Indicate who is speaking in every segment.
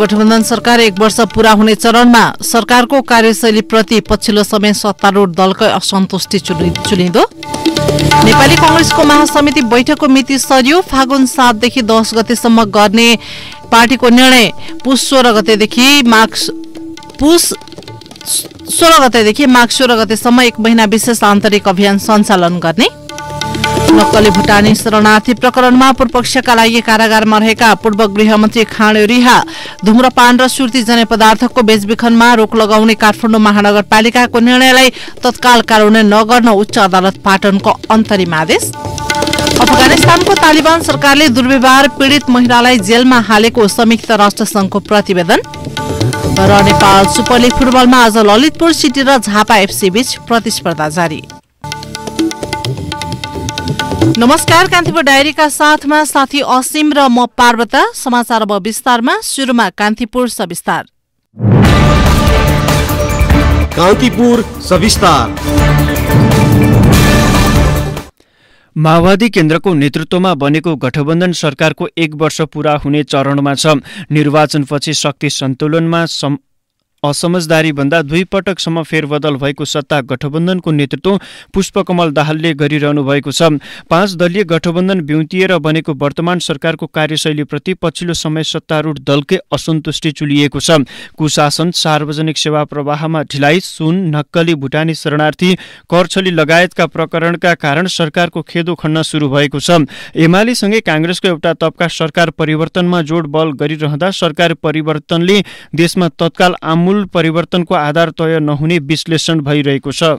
Speaker 1: गठबन्धन सरकार एक वर्ष पूरा हुने चरणमा सरकारको कार्यशैली प्रति पछिल्लो समय सत्तारूढ दलकै असन्तुष्टि चुलिँदो नेपाली कंग्रेसको महासमिति बैठकको मिति सरियो फागुन सातदेखि दस गतेसम्म गर्ने पार्टीको निर्णय पुस सोह्र गतेदेखि पुस सोह्र गतेदेखि माघ सोह्र गतेसम्म एक महिना विशेष आन्तरिक अभियान सञ्चालन गर्ने नक्कली भुटानी शरणार्थी प्रकरणमा पूर्वपक्षका लागि कारागारमा रहेका पूर्व गृहमन्त्री खाँडे रिहा धुम्रपान र सुर्ती पदार्थको बेचबिखनमा रोक लगाउने काठमाडौँ महानगरपालिकाको निर्णयलाई तत्काल कार्यान्वयन नगर्न उच्च अदालत पाटनको अन्तरिम आदेश अफगानिस्तानको तालिबान सरकारले दुर्व्यवहार पीडित महिलालाई जेलमा हालेको संयुक्त राष्ट्र संघको प्रतिवेदन र नेपाल सुपर लिग फुटबलमा आज ललितपुर सिटी र झापा एफसी बीच प्रतिस्पर्धा जारी नमस्कार कान्तिपुर डायरीका साथमा साथी असीम र म पार्वता समाचार अब विस्तारमा सुरुमा कान्तिपुर सविस्तार
Speaker 2: कान्तिपुर सविस्तार
Speaker 3: माओवादी केन्द्रको नेतृत्वमा बनेको गठबन्धन सरकारको एक वर्ष पूरा हुने चरणमा छ निर्वाचनपछि शक्ति सन्तुलनमा असमझदारीभन्दा दुई पटकसम्म फेरबदल भएको सत्ता गठबन्धनको नेतृत्व पुष्पकमल दाहालले गरिरहनु भएको छ पाँच दलीय गठबन्धन ब्युतिएर बनेको वर्तमान सरकारको कार्यशैलीप्रति पछिल्लो समय सत्तारूढ दलकै असन्तुष्टि चुलिएको छ कुशासन सार्वजनिक सेवा प्रवाहमा ढिलाइ सुन नक्कली भुटानी शरणार्थी करछली लगायतका प्रकरणका कारण सरकारको खेदो खन्न सुरु भएको छ एमालेसँगै काङ्ग्रेसको एउटा तबका सरकार परिवर्तनमा जोड बल गरिरहँदा सरकार परिवर्तनले देशमा तत्काल आम मूल परिवर्तनको आधार तय नहुने विश्लेषण भइरहेको छ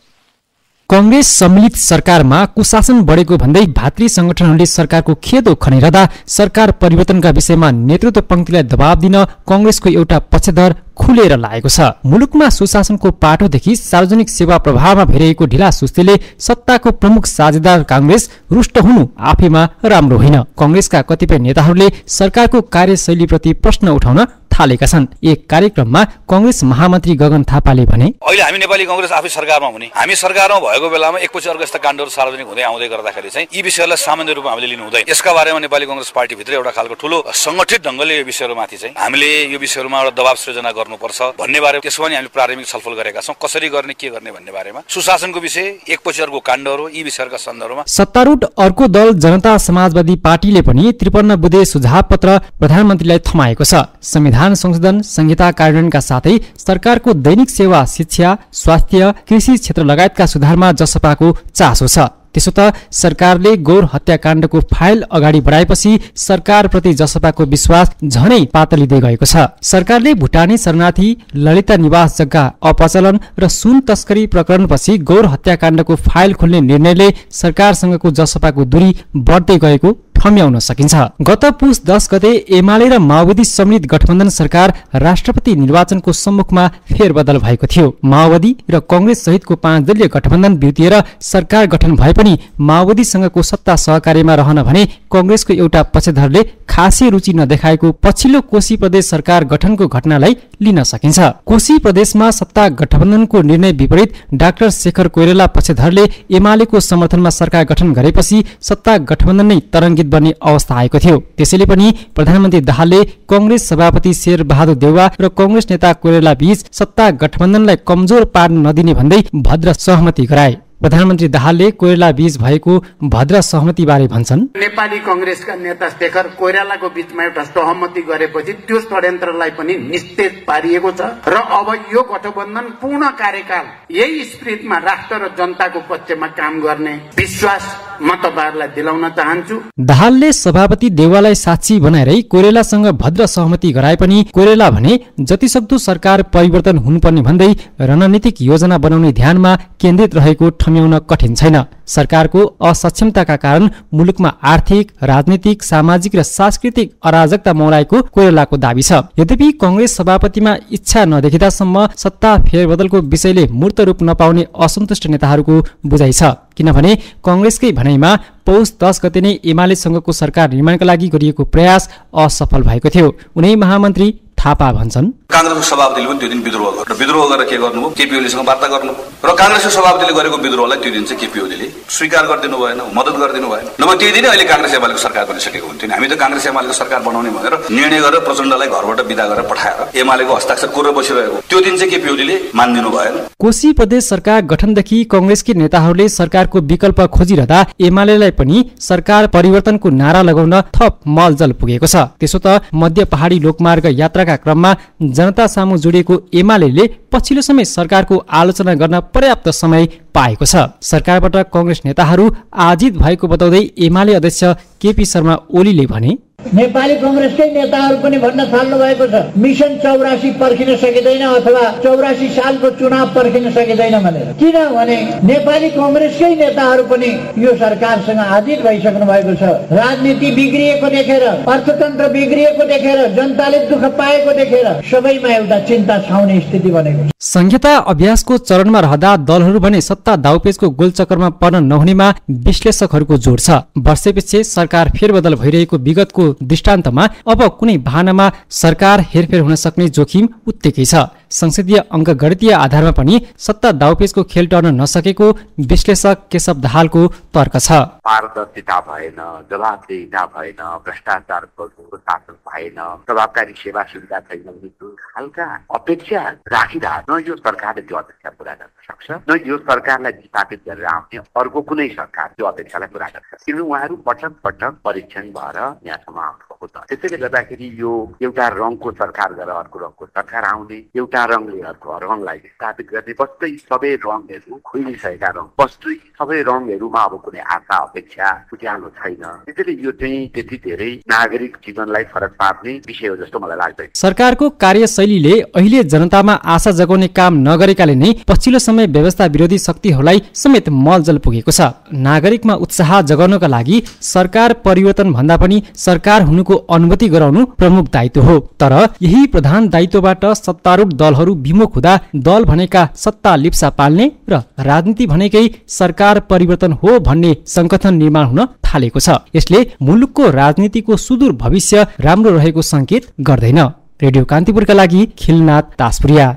Speaker 2: कङ्ग्रेस सम्मिलित सरकारमा कुशासन बढेको भन्दै भातृ संगठनहरूले सरकारको खेदो खनिरहँदा सरकार परिवर्तनका विषयमा नेतृत्व पङ्क्तिलाई दबाव दिन कङ्ग्रेसको एउटा पक्षधर खुलेर लागेको छ मुलुकमा सुशासनको पाटोदेखि सार्वजनिक सेवा प्रभावमा भइरहेको ढिला सुस्तीले सत्ताको प्रमुख साझेदार काङ्ग्रेस रुष्ट हुनु आफैमा राम्रो होइन कङ्ग्रेसका कतिपय नेताहरूले सरकारको कार्यशैलीप्रति प्रश्न उठाउन थालेका छन् एक कार्यक्रममा कंग्रेस महामन्त्री गगन थापाले भने अहिले हामी नेपाली कंग्रेस आफै सरकारमा हुने हामी सरकारमा भएको बेलामा एकपछि अर्को यस्ता काण्डहरू सार्वजनिक हुँदै आउँदै गर्दाखेरि चाहिँ यी विषयलाई सामान्य रूपमा हामीले लिनु हुँदैन यसका बारेमा नेपाली कंग्रेस पार्टीभित्र एउटा खालको ठुलो संगठित ढङ्गले यो विषयहरूमाथि चाहिँ हामीले यो विषयहरूमा एउटा दबाव सृजना गर्नुपर्छ भन्ने बारेमा त्यसमा पनि हामीले प्रारम्भिक छलफल गरेका छौँ कसरी गर्ने के गर्ने भन्ने बारेमा सुशासनको विषय एकपछि अर्को काण्डहरू यी विषयहरूका सन्दर्भमा सत्तारूढ अर्को दल जनता समाजवादी पार्टीले पनि त्रिपन्न बुधे सुझाव पत्र प्रधानमन्त्रीलाई थमाएको छ संविधान संशोधन संहिता कार्यान्वयनका साथ साथै सरकारको दैनिक सेवा शिक्षा स्वास्थ्य कृषि क्षेत्र लगायतका सुधारमा जसपाको चासो छ त्यसो त सरकारले गौर हत्याकाण्डको फाइल अगाडि बढाएपछि सरकारप्रति जसपाको विश्वास झनै पातलिँदै गएको छ सरकारले भुटानी शरणार्थी ललिता निवास जग्गा अपचलन र सुन तस्करी प्रकरणपछि गौर हत्याकाण्डको फाइल खोल्ने निर्णयले सरकारसँगको जसपाको दूरी बढ्दै गएको फम्याउन सकिन्छ गत पुष दस गते एमाले र माओवादी सम्मिलित गठबन्धन सरकार राष्ट्रपति निर्वाचनको सम्मुखमा फेरबदल भएको थियो माओवादी र कंग्रेस सहितको पाँच दलीय गठबन्धन बिउतिएर सरकार गठन भए पनि माओवादीसँगको सत्ता सहकार्यमा रहन भने कंग्रेसको एउटा पक्षधरले खासै रुचि नदेखाएको पछिल्लो कोशी प्रदेश सरकार गठनको घटनालाई लिन सकिन्छ कोशी प्रदेशमा सत्ता गठबन्धनको निर्णय विपरीत डाक्टर शेखर कोइरेला पक्षधरले एमालेको समर्थनमा सरकार गठन गरेपछि सत्ता गठबन्धन नै तरङ्गित बन्ने अवस्था आएको थियो त्यसैले पनि प्रधानमन्त्री दाहालले कङ्ग्रेस सभापति शेरबहादुर देउवा र कङ्ग्रेस नेता कोरेला बीच सत्ता गठबन्धनलाई कमजोर पार्न नदिने भन्दै भद्र सहमति गराए प्रधानमन्त्री दाहालले कोइराला बीच भएको भद्र सहमति बारे भन्छन् नेपाली कंग्रेसका नेता शेखर कोइरालाको बीचमा एउटा सहमति गरेपछि त्यो षड्यन्त्रलाई पनि निश्चित पारिएको छ र अब यो गठबन्धन पूर्ण
Speaker 4: कार्यकाल यही स्पिरिटमा राष्ट्र र जनताको पक्षमा काम गर्ने विश्वास म तपाईँहरूलाई दिलाउन चाहन्छु
Speaker 2: दाहालले सभापति देवालाई साक्षी बनाएरै कोरेलासँग भद्र सहमति गराए पनि कोरेला भने जतिसक्दो सरकार परिवर्तन हुनुपर्ने भन्दै रणनीतिक योजना बनाउने ध्यानमा केन्द्रित रहेको ठम्याउन कठिन छैन सरकारको असक्षमताका कारण मुलुकमा आर्थिक राजनीतिक सामाजिक र सांस्कृतिक अराजकता मौलाएको कोरेलाको दावी छ यद्यपि कङ्ग्रेस सभापतिमा इच्छा नदेखिदासम्म सत्ता फेरबदलको विषयले मूर्त रूप नपाउने असन्तुष्ट नेताहरूको बुझाइ छ किनभने कङ्ग्रेसकै भनाइमा पौष दस गते नै एमालेसँगको सरकार निर्माणका लागि गरिएको प्रयास असफल भएको थियो उनै महामन्त्री थापा भन्छन्
Speaker 1: काङ्ग्रेसको सभापतिले पनि त्यो दिन विद्रोह गर्नु विद्रोह गरेर के गर्नु केपी
Speaker 2: ओलीसँग वार्ता गर्नु र काङ्ग्रेसको सभापतिले गरेको विद्रोहलाई त्यो दिन चाहिँ केपी ओलीले स्वीकार गरिदिनु भएन मद्दत
Speaker 1: गरिदिनु भएन नभए त्यही दिनै अहिले काङ्ग्रेस एमालेको सरकार बनिसकेको हुन्थ्यो हामी त काङ्ग्रेस एमालेको सरकार बनाउने भनेर निर्णय गरेर प्रचण्डलाई घरबाट विदा गरेर पठाएर एमालेको हस्ताक्षर कुरो बसिरहेको त्यो दिन चाहिँ केपी ओलीले मानिदिनु भएन
Speaker 2: कोशी प्रदेश सरकार गठनदेखि कङ्ग्रेसकी नेताहरूले सरकारको विकल्प खोजिरहँदा एमालेलाई पनि सरकार परिवर्तनको नारा लगाउन थप मलजल पुगेको छ त्यसो त मध्य पहाडी लोकमार्ग यात्राका चर्चाका क्रममा जनता सामु जोडिएको एमाले पछिल्लो समय सरकारको आलोचना गर्न पर्याप्त समय पाएको छ सरकारबाट कङ्ग्रेस नेताहरू आजित भएको बताउँदै एमाले अध्यक्ष केपी शर्मा ओलीले भने नेपाली कङ्ग्रेसकै नेताहरू पनि
Speaker 1: भन्न थाल्नु भएको छ मिसन चौरासी पर्खिन सकिँदैन अथवा चौरासी सालको चुनाव पर्खिन सकिँदैन भनेर किनभने नेपाली कङ्ग्रेसकै नेताहरू पनि यो सरकारसँग
Speaker 2: आधित भइसक्नु भएको छ राजनीति बिग्रिएको देखेर अर्थतन्त्र बिग्रिएको देखेर जनताले दुःख पाएको देखेर सबैमा एउटा चिन्ता छाउने स्थिति बनेको छ संहिता अभ्यासको चरणमा रहँदा दलहरू भने सत्ता दाउपेजको गोलचक्करमा पर्न नहुनेमा विश्लेषकहरूको जोड छ वर्षपछि सरकार फेरबदल भइरहेको विगतको दृष्टान्तमा अब कुनै भानामा सरकार हेरफेर हुन सक्ने जोखिम उत्तिकै छ संसदीय अङ्कगणितीय आधारमा पनि सत्ता दाउपेचको खेल टर्न नसकेको विश्लेषक केशव दाहालको तर्क छ
Speaker 1: पारदर्शिता भएन जवाबदेता भएन भ्रष्टाचार शासन भएन प्रभावकारी सेवा सुविधा छैन खालका अपेक्षा राखिरह न यो सरकारले त्यो अपेक्षा पुरा गर्न सक्छ न यो सरकारलाई विस्थापित गरेर आउने अर्को कुनै सरकार त्यो अपेक्षालाई पुरा गर्न सक्छ किनभने उहाँहरू पटक पटक परीक्षण भएर यहाँसम्म आउनु भएको छ त्यसैले गर्दाखेरि यो एउटा रङको सरकार गरेर अर्को रङको सरकार आउने एउटा रङले अर्को रङलाई स्थापित गर्ने बस्दै सबै रङहरू खुलिसकेका रङ बस्दै सबै रङहरूमा अब कुनै आशा अपेक्षा उज्यालो छैन त्यसैले यो चाहिँ त्यति धेरै नागरिक जीवनलाई फरक पार्ने विषय हो जस्तो मलाई लाग्दैन
Speaker 2: सरकारको कार्यशैलीले अहिले जनतामा आशा जगाउने काम नगरेकाले नै पछिल्लो समय व्यवस्था विरोधी शक्तिहरूलाई समेत मलजल पुगेको छ नागरिकमा उत्साह जगाउनका लागि सरकार परिवर्तन भन्दा पनि सरकार हुनुको अनुमति गराउनु प्रमुख दायित्व हो तर यही प्रधान दायित्वबाट सत्तारूढ दलहरू विमुख हुँदा दल भनेका सत्ता लिप्सा पाल्ने र राजनीति भनेकै सरकार परिवर्तन हो भन्ने संगठन निर्माण हुन थालेको छ यसले मुलुकको राजनीतिको सुदूर भविष्य राम्रो रहेको संकेत गर्दैन रेडियो कान्तिपुरका लागि खिलनाथ दासपुरिया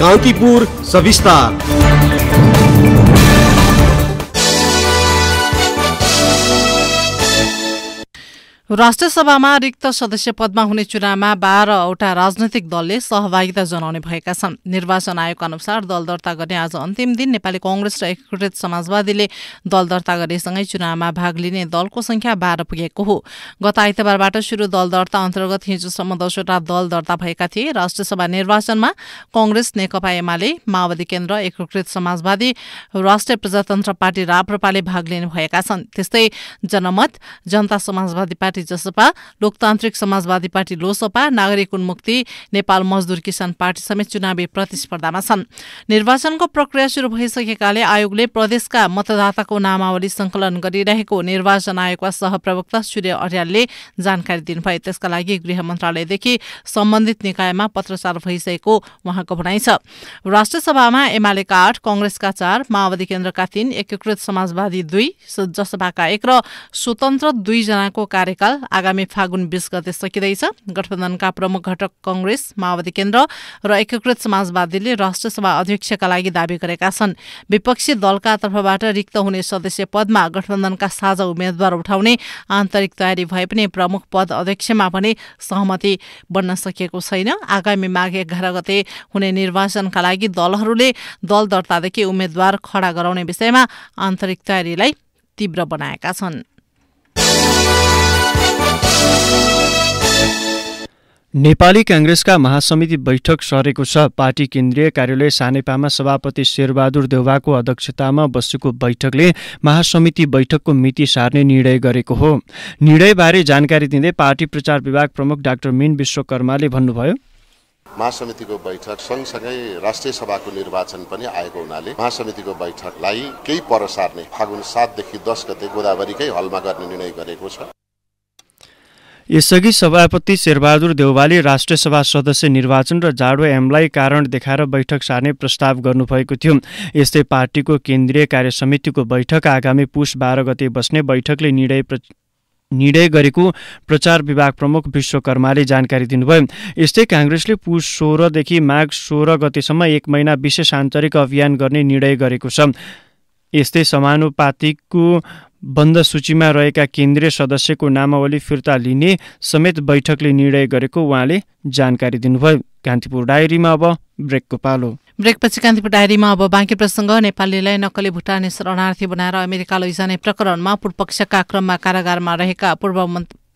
Speaker 2: कान्तिपुर सविस्तार
Speaker 1: राष्ट्रसभामा रिक्त सदस्य पदमा हुने चुनावमा बाह्रवटा राजनैतिक दलले सहभागिता जनाउने भएका छन् निर्वाचन आयोग अनुसार दल दर्ता गर्ने आज अन्तिम दिन नेपाली कङ्ग्रेस र एकीकृत समाजवादीले दल दर्ता गर्नेसँगै चुनावमा भाग लिने दलको संख्या बाह्र पुगेको हो गत आइतबारबाट सुरु दल दर्ता अन्तर्गत हिजोसम्म दसवटा दल दर्ता भएका थिए राष्ट्रसभा निर्वाचनमा कङ्ग्रेस नेकपा एमाले माओवादी केन्द्र एकीकृत समाजवादी राष्ट्रिय प्रजातन्त्र पार्टी राप्रपाले भाग लिने भएका छन् त्यस्तै जनमत जनता समाजवादी पार्टी पार्टी जसपा लोकतान्त्रिक समाजवादी पार्टी लोसपा नागरिक उन्मुक्ति नेपाल मजदुर किसान पार्टी समेत चुनावी प्रतिस्पर्धामा छन् निर्वाचनको प्रक्रिया शुरू भइसकेकाले आयोगले प्रदेशका मतदाताको नामावली संकलन गरिरहेको निर्वाचन आयोगका सहप्रवक्ता सूर्य अर्यालले जानकारी दिनुभयो त्यसका लागि गृह मन्त्रालयदेखि सम्बन्धित निकायमा पत्रचार भइसकेको उहाँको भनाइ छ राष्ट्रसभामा एमालेका आठ कंग्रेसका चार माओवादी केन्द्रका तीन एकीकृत समाजवादी दुई जसपाका एक र स्वतन्त्र दुईजनाको कार्यकाल आगामी फागुन बीस गते सकिँदैछ गठबन्धनका प्रमुख घटक कंग्रेस माओवादी केन्द्र र एकीकृत समाजवादीले राष्ट्रसभा अध्यक्षका लागि दावी गरेका छन् विपक्षी दलका तर्फबाट रिक्त हुने सदस्य पदमा गठबन्धनका साझा उम्मेद्वार उठाउने आन्तरिक तयारी भए पनि प्रमुख पद अध्यक्षमा भने सहमति बन्न सकिएको छैन आगामी माघ एघार गते हुने निर्वाचनका लागि दलहरूले दल दर्तादेखि उम्मेद्वार खडा गराउने विषयमा आन्तरिक तयारीलाई तीव्र बनाएका छन्
Speaker 3: नेपाली काङ्ग्रेसका महासमिति बैठक सरेको छ पार्टी केन्द्रीय कार्यालय सानेपामा सभापति शेरबहादुर देउवाको अध्यक्षतामा बसेको बैठकले महासमिति बैठकको मिति सार्ने निर्णय गरेको हो निर्णयबारे जानकारी दिँदै पार्टी प्रचार विभाग प्रमुख डाक्टर मिन विश्वकर्माले भन्नुभयो
Speaker 2: महासमितिको बैठक सँगसँगै राष्ट्रिय सभाको निर्वाचन पनि आएको हुनाले महासमितिको बैठकलाई केही पर सार्ने फागुन सातदेखि दस गते गोदावरीकै हलमा गर्ने निर्णय गरेको छ
Speaker 3: यसअघि सभापति शेरबहादुर देउवाले राष्ट्रसभा सदस्य निर्वाचन र जाडो एमलाई कारण देखाएर बैठक सार्ने प्रस्ताव गर्नुभएको थियो यस्तै पार्टीको केन्द्रीय कार्यसमितिको बैठक आगामी पुष बाह्र गते बस्ने बैठकले निर्णय निर्णय गरेको प्रचार विभाग प्रमुख विश्वकर्माले जानकारी दिनुभयो यस्तै काङ्ग्रेसले पुष सोह्रदेखि माघ सोह्र गतेसम्म एक महिना विशेष आन्तरिक अभियान गर्ने निर्णय गरेको छ यस्तै समानुपातिकको बन्द सूचीमा रहेका केन्द्रीय सदस्यको नामावली फिर्ता लिने समेत बैठकले निर्णय गरेको उहाँले जानकारी दिनुभयो कान्तिपुर डायरीमा अब ब्रेकको पालो
Speaker 1: ब्रेकपछि कान्तिपुर डायरीमा अब बाँकी प्रसङ्ग नेपालीलाई नक्कली भुटानी शरणार्थी बनाएर अमेरिका लैजाने प्रकरणमा पूर्वपक्षका क्रममा कारागारमा रहेका पूर्व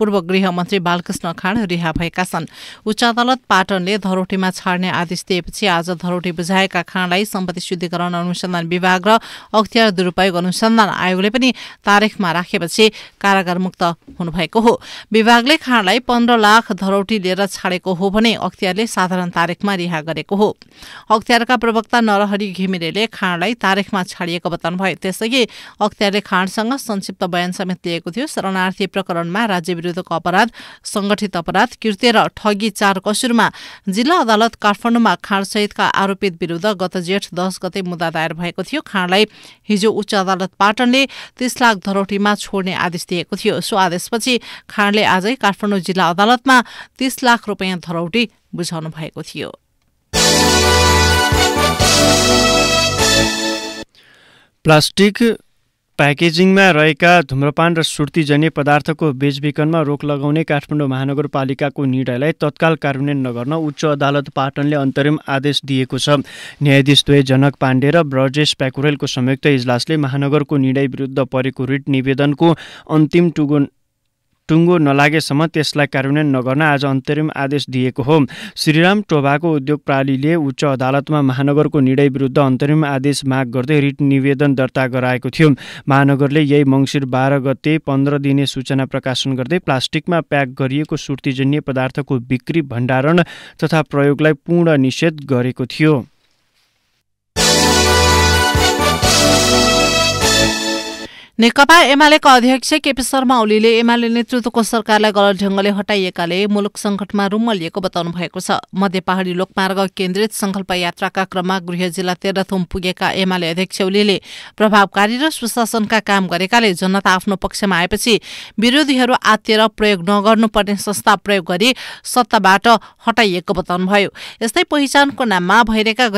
Speaker 1: पूर्व गृहमन्त्री बालकृष्ण खाँड रिहा भएका छन् उच्च अदालत पाटनले धरोटीमा छाड्ने आदेश दिएपछि आज धरोटी बुझाएका खाँडलाई सम्पत्ति शुद्धिकरण अनुसन्धान विभाग र अख्तियार दुरूपयोग अनुसन्धान आयोगले पनि तारिखमा राखेपछि कारागार मुक्त हुनुभएको हो विभागले खाँडलाई पन्ध्र लाख धरोटी लिएर छाडेको हो भने अख्तियारले साधारण तारिखमा रिहा गरेको हो अख्तियारका प्रवक्ता नरहरि घिमिरेले खाँडलाई तारिखमा छाडिएको बताउनु भयो त्यसअघि अख्तियारले खाँडसँग संक्षिप्त बयान समेत लिएको थियो शरणार्थी प्रकरणमा राज्य विरुद्ध विरुद्धको अपराध संगठित अपराध कृत्य र ठगी चार कसुरमा जिल्ला अदालत काठमाडौँमा खाँडसहितका आरोपित विरुद्ध गत जेठ दस गते मुद्दा दायर भएको थियो खाँडलाई हिजो उच्च अदालत पाटनले तीस लाख धरोटीमा छोड्ने आदेश दिएको थियो सो आदेशपछि खाँडले आजै काठमाडौँ जिल्ला अदालतमा तीस लाख रुपियाँ धरौटी बुझाउनु भएको थियो
Speaker 3: प्लास्टिक प्याकेजिङमा रहेका धुम्रपान र सुर्तीजन्य पदार्थको बेचबिखनमा रोक लगाउने काठमाडौँ महानगरपालिकाको निर्णयलाई तत्काल कार्यान्वयन नगर्न उच्च अदालत पाटनले अन्तरिम आदेश दिएको छ न्यायाधीश द्वय जनक पाण्डे र ब्रजेश प्याकुरेलको संयुक्त इजलासले महानगरको निर्णय विरुद्ध परेको रिट निवेदनको अन्तिम टुगो टुङ्गो नलागेसम्म त्यसलाई कार्यान्वयन नगर्न आज अन्तरिम आदेश दिएको हो श्रीराम टोभाको उद्योग प्रालीले उच्च अदालतमा महानगरको निर्णय विरुद्ध अन्तरिम आदेश माग गर्दै रिट निवेदन दर्ता गराएको थियो महानगरले यही मङ्सिर बाह्र गते पन्ध्र दिने सूचना प्रकाशन गर्दै प्लास्टिकमा प्याक गरिएको सुर्तीजन्य पदार्थको बिक्री भण्डारण तथा प्रयोगलाई पूर्ण निषेध गरेको
Speaker 1: थियो नेकपा एमालेका अध्यक्ष केपी शर्मा ओलीले एमाले नेतृत्वको सरकारलाई गलत ढंगले हटाइएकाले मुलुक संकटमा रुम्मलिएको बताउनु भएको छ मध्य पहाड़ी लोकमार्ग केन्द्रित संकल्प यात्राका क्रममा गृह जिल्ला तेह्रथुम पुगेका एमाले अध्यक्ष ओलीले प्रभावकारी र सुशासनका काम गरेकाले जनता आफ्नो पक्षमा आएपछि विरोधीहरू आत्तिर प्रयोग नगर्नुपर्ने संस्था प्रयोग गरी सत्ताबाट हटाइएको बताउनुभयो यस्तै पहिचानको नाममा भइरहेका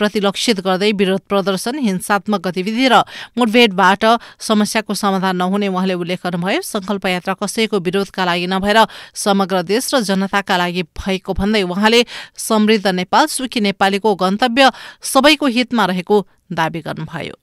Speaker 1: प्रति लक्षित गर्दै विरोध प्रदर्शन हिंसात्मक गतिविधि र मुठभेडबाट समस्याको समाधान नहुने उहाँले उल्लेख गर्नुभयो संकल्प यात्रा कसैको विरोधका लागि नभएर समग्र देश र जनताका लागि भएको भन्दै उहाँले समृद्ध नेपाल सुखी नेपालीको गन्तव्य सबैको हितमा रहेको दावी गर्नुभयो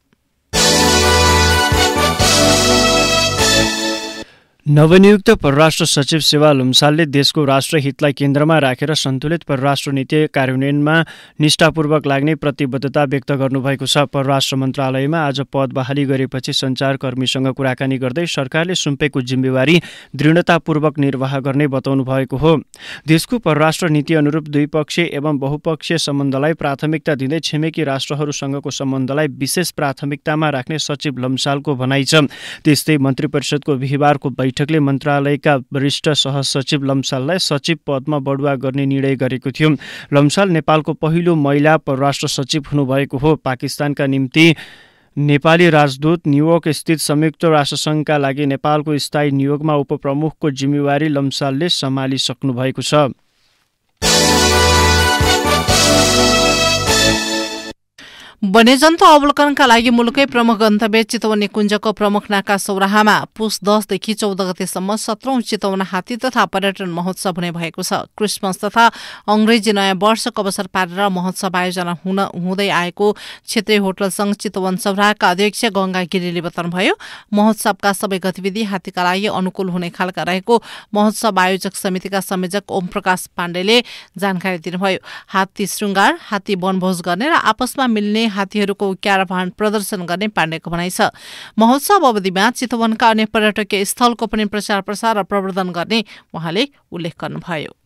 Speaker 3: नवनियुक्त परराष्ट्र सचिव सेवा लुम्सालले देशको राष्ट्रहितलाई केन्द्रमा राखेर सन्तुलित परराष्ट्र नीति कार्यान्वयनमा निष्ठापूर्वक लाग्ने प्रतिबद्धता व्यक्त गर्नुभएको छ परराष्ट्र मन्त्रालयमा आज पद बहाली गरेपछि सञ्चारकर्मीसँग कुराकानी गर्दै सरकारले सुम्पेको जिम्मेवारी दृढतापूर्वक निर्वाह गर्ने बताउनु भएको हो देशको परराष्ट्र नीति अनुरूप द्विपक्षीय एवं बहुपक्षीय सम्बन्धलाई प्राथमिकता दिँदै छिमेकी राष्ट्रहरूसँगको सम्बन्धलाई विशेष प्राथमिकतामा राख्ने सचिव लम्सालको भनाइ छ त्यस्तै मन्त्री परिषदको बिहिबारको बैठक बैठकले मन्त्रालयका वरिष्ठ सहसचिव लम्साललाई सचिव पदमा बढुवा गर्ने निर्णय गरेको थियो लम्साल नेपालको पहिलो महिला परराष्ट्र सचिव हुनुभएको हो पाकिस्तानका निम्ति नेपाली राजदूत न्युयोर्क स्थित संयुक्त राष्ट्रसङ्घका लागि नेपालको स्थायी नियोगमा उपप्रमुखको जिम्मेवारी लम्सालले सम्हालिसक्नु भएको छ
Speaker 1: वन्यजन्तु अवलोकनका लागि मुलुकै प्रमुख गन्तव्य चितवन कुञ्जको प्रमुख नाका सौराहामा पुष दसदेखि चौध गतेसम्म सत्रौं चितवन हात्ती तथा पर्यटन महोत्सव हुने भएको छ क्रिसमस तथा अंग्रेजी नयाँ वर्षको अवसर पारेर महोत्सव आयोजना हुन हुँदै आएको क्षेत्रीय होटल संघ चितवन सभाका अध्यक्ष गंगा गिरीले बताउनुभयो महोत्सवका सबै गतिविधि हात्तीका लागि अनुकूल हुने खालका रहेको महोत्सव आयोजक समितिका संयोजक ओम प्रकाश पाण्डेले जानकारी दिनुभयो हात्ती श्रृङ्गार हात्ती वनभोज गर्ने र आपसमा मिल्ने हात्तीहरूको क्याराभान प्रदर्शन गर्ने पाण्डेको भनाइ छ महोत्सव अवधिमा चितवनका अन्य पर्यटकीय स्थलको पनि प्रचार प्रसार र प्रवर्धन गर्ने उहाँले उल्लेख गर्नुभयो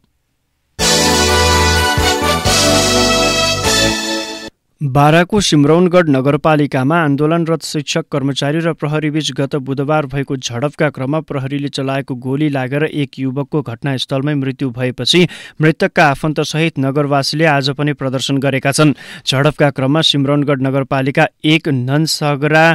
Speaker 3: बाराको सिमरौनगढ नगरपालिकामा आन्दोलनरत शिक्षक कर्मचारी र प्रहरीबीच गत बुधबार भएको झडपका क्रममा प्रहरीले चलाएको गोली लागेर एक युवकको घटनास्थलमै मृत्यु भएपछि मृतकका आफन्तसहित नगरवासीले आज पनि प्रदर्शन गरेका छन् झडपका क्रममा सिमरौनगढ नगरपालिका एक ननसगरा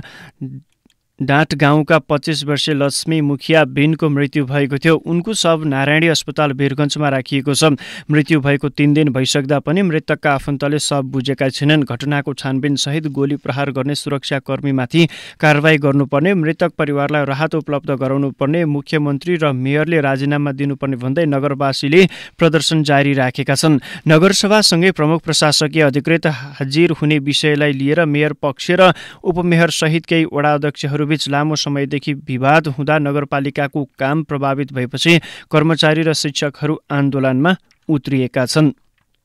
Speaker 3: डाँट गाउँका पच्चिस वर्षीय लक्ष्मी मुखिया बिनको मृत्यु भएको थियो उनको शव नारायणी अस्पताल वीरगञ्जमा राखिएको छ मृत्यु भएको तिन दिन भइसक्दा पनि मृतकका आफन्तले शव बुझेका छैनन् घटनाको छानबिन सहित गोली प्रहार गर्ने सुरक्षाकर्मीमाथि कारवाही गर्नुपर्ने मृतक परिवारलाई राहत उपलब्ध गराउनुपर्ने मुख्यमन्त्री र मेयरले राजीनामा दिनुपर्ने भन्दै नगरवासीले प्रदर्शन जारी राखेका छन् नगरसभासँगै प्रमुख प्रशासकीय अधिकृत हाजिर हुने विषयलाई लिएर मेयर पक्ष र उपमेयरसहित केही वडा अध्यक्षहरू विच लामो समयदेखि विवाद हुँदा नगरपालिकाको काम प्रभावित भएपछि कर्मचारी र शिक्षकहरू आन्दोलनमा उत्रिएका छन्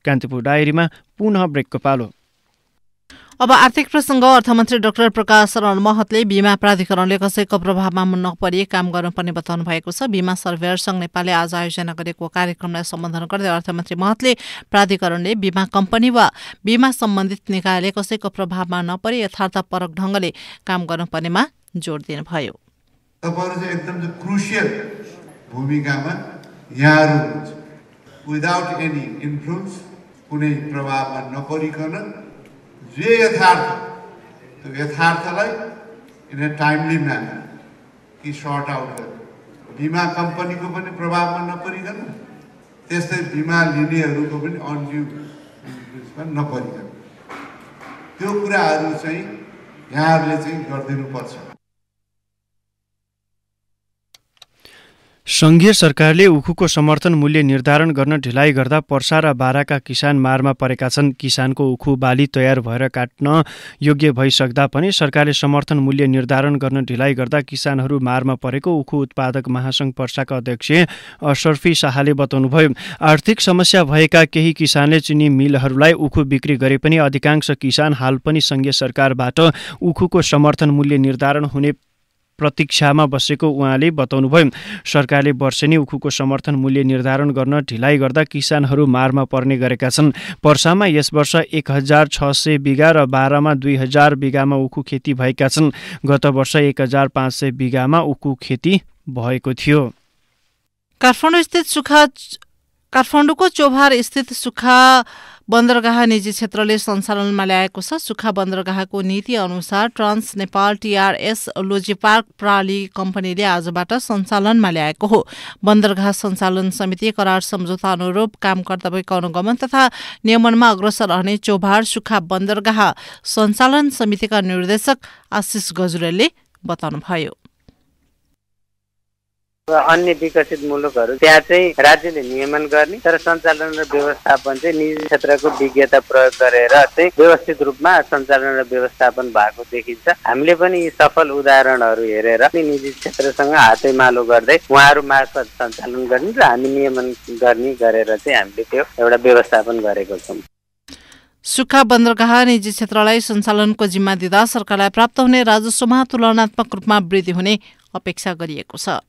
Speaker 3: कान्तिपुर डायरीमा पुनः ब्रेकको पालो
Speaker 1: अब आर्थिक प्रसङ्ग अर्थमन्त्री डाक्टर प्रकाश शरण महतले बिमा प्राधिकरणले कसैको प्रभावमा नपरी काम गर्नुपर्ने बताउनु भएको छ बिमा सर्वेयर संघ नेपालले आज आयोजना गरेको कार्यक्रमलाई सम्बोधन गर्दै अर्थमन्त्री महतले प्राधिकरणले बिमा कम्पनी वा बिमा सम्बन्धित निकायले कसैको प्रभावमा नपरी यथार्थपरक ढङ्गले काम गर्नुपर्नेमा जोड दिनुभयो
Speaker 4: भूमिकामा विदाउट एनी इन्फ्लुएन्स कुनै प्रभावमा
Speaker 2: नपरिकन जे यथार्थ त्यो यथार्थलाई इन ए टाइमली म्यानर कि सर्ट आउट गर्ने बिमा कम्पनीको पनि प्रभावमा नपरिकन
Speaker 4: त्यस्तै बिमा लिनेहरूको पनि अन्ड्यु नपरिकन त्यो कुराहरू चाहिँ यहाँहरूले चाहिँ गरिदिनुपर्छ
Speaker 3: सङ्घीय सरकारले उखुको समर्थन मूल्य निर्धारण गर्न ढिलाइ गर्दा पर्सा र बाराका किसान मारमा परेका छन् किसानको उखु बाली तयार भएर काट्न योग्य भइसक्दा पनि सरकारले समर्थन मूल्य निर्धारण गर्न ढिलाइ गर्दा किसानहरू मारमा परेको उखु उत्पादक महासङ्घ पर्साका अध्यक्ष अशर्फी शाहले बताउनुभयो आर्थिक समस्या भएका केही किसानले चिनी मिलहरूलाई उखु बिक्री गरे पनि अधिकांश किसान हाल पनि सङ्घीय सरकारबाट उखुको समर्थन मूल्य निर्धारण हुने प्रतीक्षामा बसेको उहाँले बताउनुभयो सरकारले वर्षेनी उखुको समर्थन मूल्य निर्धारण गर्न ढिलाइ गर्दा किसानहरू मारमा पर्ने गरेका छन् वर्षामा यस वर्ष एक हजार छ सय बिगा र बाह्रमा दुई हजार बिगामा उखु खेती भएका छन् गत वर्ष एक हजार पाँच सय बिघामा उखु खेती भएको थियो
Speaker 1: स्थित सुखा काठमाडौँको चोभार स्थित सुखा बन्दरगाह निजी क्षेत्रले सञ्चालनमा ल्याएको छ सुखा बन्दरगाहको नीति अनुसार trans Nepal TRS logi park प्राली कम्पनीले आजबाट सञ्चालनमा ल्याएको हो बन्दरगाह सञ्चालन समिति करार सम्झौता अनुरूप काम कर्तव्यको अनुगमन तथा नियमनमा अग्रसर रहने चोभार सुखा बन्दरगाह सञ्चालन समितिका निर्देशक आशिष गजुरेलले बताउनुभयो
Speaker 2: अन्य विकसित मुलुकहरू त्यहाँ चाहिँ राज्यले नियमन गर्ने तर सञ्चालन र व्यवस्थापन चाहिँ निजी क्षेत्रको विज्ञता प्रयोग गरेर चाहिँ व्यवस्थित रूपमा सञ्चालन र व्यवस्थापन भएको देखिन्छ हामीले पनि यी सफल उदाहरणहरू हेरेर निजी क्षेत्रसँग हातैमालो गर्दै उहाँहरू मार्फत सञ्चालन गर्ने र हामी नियमन गर्ने गरेर चाहिँ हामीले त्यो एउटा व्यवस्थापन गरेको छौँ
Speaker 1: सुक्खा बन्दरगाह निजी क्षेत्रलाई सञ्चालनको जिम्मा दिँदा सरकारलाई प्राप्त हुने राजस्वमा तुलनात्मक रूपमा वृद्धि हुने अपेक्षा गरिएको छ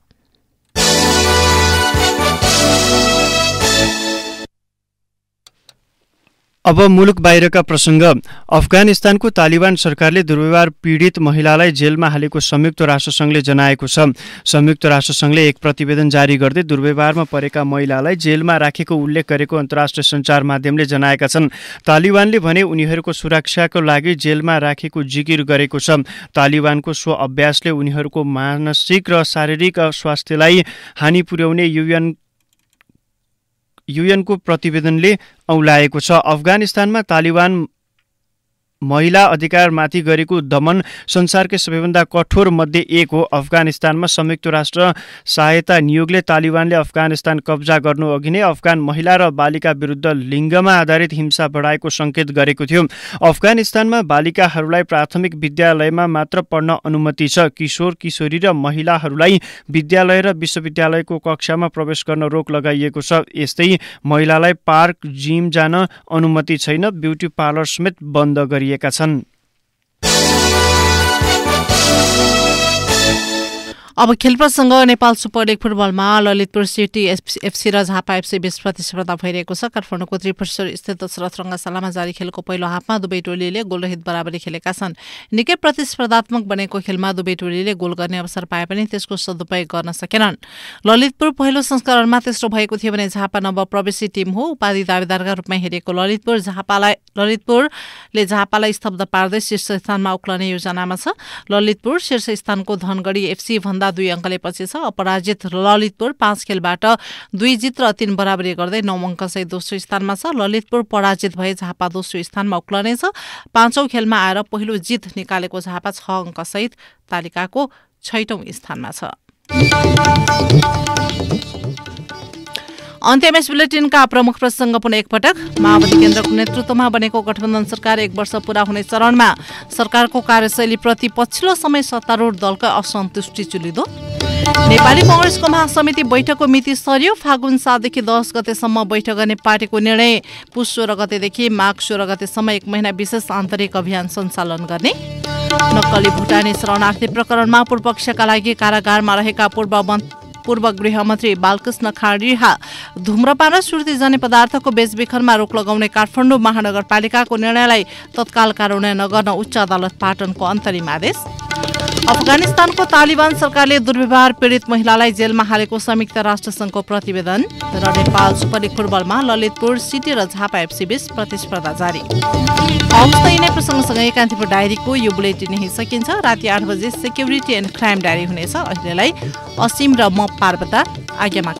Speaker 3: अब मुलुक बाहिरका प्रसङ्ग अफगानिस्तानको तालिबान सरकारले दुर्व्यवहार पीडित महिलालाई जेलमा हालेको संयुक्त राष्ट्रसङ्घले जनाएको छ संयुक्त राष्ट्रसङ्घले एक प्रतिवेदन जारी गर्दै दुर्व्यवहारमा परेका महिलालाई जेलमा राखेको उल्लेख गरेको अन्तर्राष्ट्रिय सञ्चार माध्यमले जनाएका छन् तालिबानले भने उनीहरूको सुरक्षाको लागि जेलमा राखेको जिकिर गरेको छ तालिबानको स्व अभ्यासले उनीहरूको मानसिक र शारीरिक स्वास्थ्यलाई हानि पुर्याउने युएन युएनको प्रतिवेदनले औलाएको छ अफगानिस्तानमा तालिबान महिला अधिकारमाथि गरेको दमन संसारकै सबैभन्दा कठोर मध्ये एक हो अफगानिस्तानमा संयुक्त राष्ट्र सहायता नियोगले तालिबानले अफगानिस्तान कब्जा गर्नु अघि नै अफगान महिला र बालिका विरुद्ध लिङ्गमा आधारित हिंसा बढाएको सङ्केत गरेको थियो अफगानिस्तानमा बालिकाहरूलाई प्राथमिक विद्यालयमा मात्र पढ्न अनुमति छ किशोर किशोरी र महिलाहरूलाई विद्यालय र विश्वविद्यालयको कक्षामा प्रवेश गर्न रोक लगाइएको छ यस्तै महिलालाई पार्क जिम जान अनुमति छैन ब्युटी पार्लर समेत बन्द गरिएको गरिएका छन्
Speaker 1: अब खेल प्रसङ्ग नेपाल सुपर लिग फुटबलमा ललितपुर सिटी एफसी र झापा एफसी बीच प्रतिस्पर्धा भइरहेको छ काठमाडौँको त्रिपुरेश्वर स्थित दशरथ रङ्गशालामा जारी खेलको पहिलो हाफमा दुवै टोलीले गोलरहित बराबरी खेलेका छन् निकै प्रतिस्पर्धात्मक बनेको खेलमा दुवै टोलीले गोल गर्ने अवसर पाए पनि त्यसको सदुपयोग गर्न सकेनन् ललितपुर पहिलो संस्करणमा तेस्रो भएको थियो भने झापा नवप्रवेशी टिम हो उपाधि दावेदारका रूपमा हेरेको ललितपुर झापालाई ललितपुरले झापालाई स्तब्ध पार्दै शीर्ष स्थानमा उक्लने योजनामा छ ललितपुर शीर्ष स्थानको धनगढी एफसी भन्दा भन्दा दुई अङ्कले पछि छ अपराजित ललितपुर पाँच खेलबाट दुई जित र तीन बराबरी गर्दै नौ अङ्कसहित दोस्रो स्थानमा छ ललितपुर पराजित भए झापा दोस्रो स्थानमा उक्लनेछ पाँचौँ खेलमा आएर पहिलो जित निकालेको झापा छ अङ्कसहित तालिकाको छैटौँ स्थानमा छ अन्त्यमेश बुलेटिनका प्रमुख प्रसङ्ग पुनः एकपटक माओवादी केन्द्रको नेतृत्वमा बनेको गठबन्धन सरकार एक वर्ष पूरा हुने चरणमा सरकारको कार्यशैलीप्रति पछिल्लो समय सत्तारूढ दलका असन्तुष्टि चुलिदो नेपाली कङ्ग्रेसको महासमिति बैठकको मिति सरियो फागुन सातदेखि दस गतेसम्म बैठक गर्ने पार्टीको निर्णय पुष सोह्र गतेदेखि माघ सोह्र गतेसम्म एक महिना विशेष आन्तरिक अभियान सञ्चालन गर्ने नक्कली भुटानी शरणार्थी प्रकरणमा पूर्वपक्षका लागि कारागारमा रहेका पूर्व पूर्व गृहमन्त्री बालकृष्ण खाँडिहा धुम्रपान र सुर्तीजन्य पदार्थको बेचबिखनमा रोक लगाउने काठमाडौँ महानगरपालिकाको निर्णयलाई तत्काल कार्यान्वयन नगर्न उच्च अदालत पाटनको अन्तरिम आदेश अफगानिस्तानको तालिबान सरकारले दुर्व्यवहार पीडित महिलालाई जेलमा हालेको संयुक्त राष्ट्रसङ्घको प्रतिवेदन र नेपाल सुपर लिग फुटबलमा ललितपुर सिटी र झापा एफसी बीच प्रतिस्पर्धा जारी यिनै प्रसङ्गसँगै कान्तिपुर डायरीको यो बुलेटिन यही सकिन्छ राति आठ बजे सेक्युरिटी एन्ड क्राइम डायरी हुनेछ अहिलेलाई असीम र म पार्वता आज्ञामा